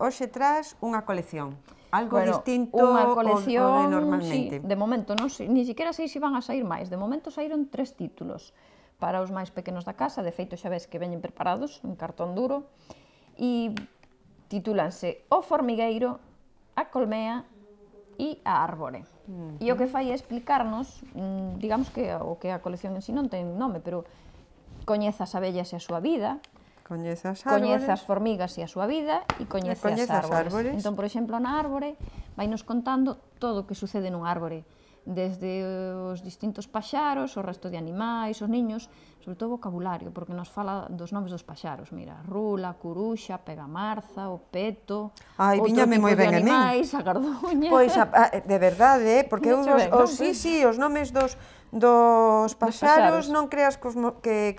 Hoxe tras unha colección. Algo bueno, distinto unha colección, o, o de normalmente. Sí, de momento, non, ni siquiera sei se si van a sair máis. De momento saíron tres títulos para os máis pequenos da casa. De feito, xa ves que veñen preparados en cartón duro. E titulanse O formigueiro, A colmea e A árbore. Uh -huh. E o que fai é explicarnos, mm, digamos que o que a colección en si sí non ten nome, pero coñeza as abellas e a súa vida, Coñece as árbores. Coñece as formigas e a súa vida e coñece, coñece as, árbores. as árbores. Entón, por exemplo, na árbore vai nos contando todo o que sucede nun árbore desde os distintos paxaros, o resto de animais, os niños, sobre todo o vocabulario, porque nos fala dos nomes dos paxaros, mira, rula, curuxa, pegamarza, o peto, Ai, viñame moi ben animais, a, mí. a gardoña... Pois, a, a, de verdade, eh, porque eu os, os, sí, pois. sí, os nomes dos, dos paxaros, non creas que,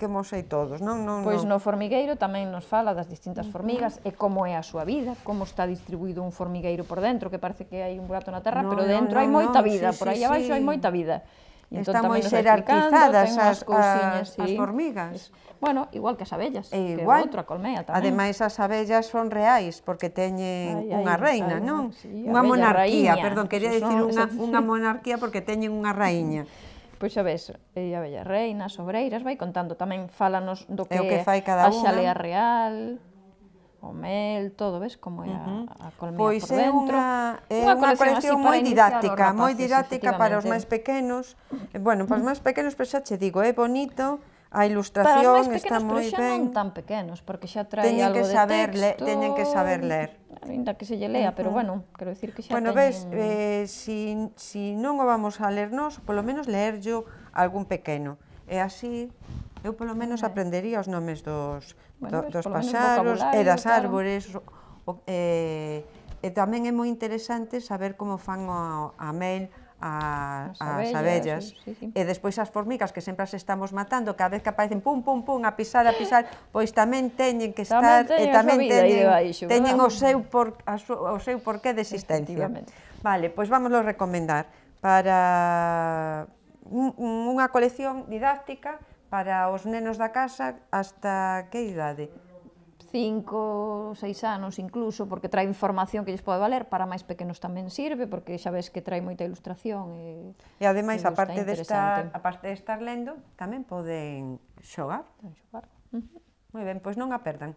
que, que sei todos, non? non pois non. no formigueiro tamén nos fala das distintas formigas e como é a súa vida, como está distribuído un formigueiro por dentro, que parece que hai un burato na terra, no, pero dentro no, no, hai moita no, vida, sí, por aí sí, abaixo sí. hai moita vida. E entón, Están moi xerarquizadas as, as, sí. as formigas. Bueno, igual que as abellas, e igual, que outra colmea tamén. Ademais, as abellas son reais, porque teñen ay, unha reina, non? Sí, unha monarquía, raíña. perdón, quería dicir unha, unha monarquía porque teñen unha raíña. Pois xa ves, e a Bella Reina, Sobreiras, vai contando tamén, fálanos do que, é o que fai cada a xalea una. Eh? real, o mel, todo, ves como é a, a colmea pois por dentro. Pois é unha, é unha colección, colección moi didáctica, moi didáctica para os máis pequenos. Bueno, para os máis pequenos, pero xa che digo, é bonito, a ilustración está moi ben. Para os pero ben. non tan pequenos, porque xa trae teñen algo que saber de texto. Le, teñen que saber ler. Ainda que se lle lea, uh -huh. pero bueno, quero dicir que xa bueno, teñen... Bueno, ves, eh, si, si non o vamos a ler nós, polo menos leer yo algún pequeno. E así, eu polo menos okay. aprendería os nomes dos, bueno, do, dos pasaros e das claro. árbores. O, eh, e tamén é moi interesante saber como fan a, a mel, as abellas, sí, sí, sí. e despois as formigas que sempre as estamos matando, cada vez que aparecen pum pum pum a pisar a pisar, pois tamén teñen que estar tamén e tamén teñen, baixo, teñen o seu por a o seu porqué de existencia. Vale, pois vamos a recomendar para unha colección didáctica para os nenos da casa hasta que idade? cinco, seis anos incluso, porque trae información que lles pode valer, para máis pequenos tamén sirve, porque xa ves que trae moita ilustración. E, e ademais, a parte de estar, a parte de estar lendo, tamén poden xogar. Poden xogar. Uh -huh. Moi ben, pois non a perdan.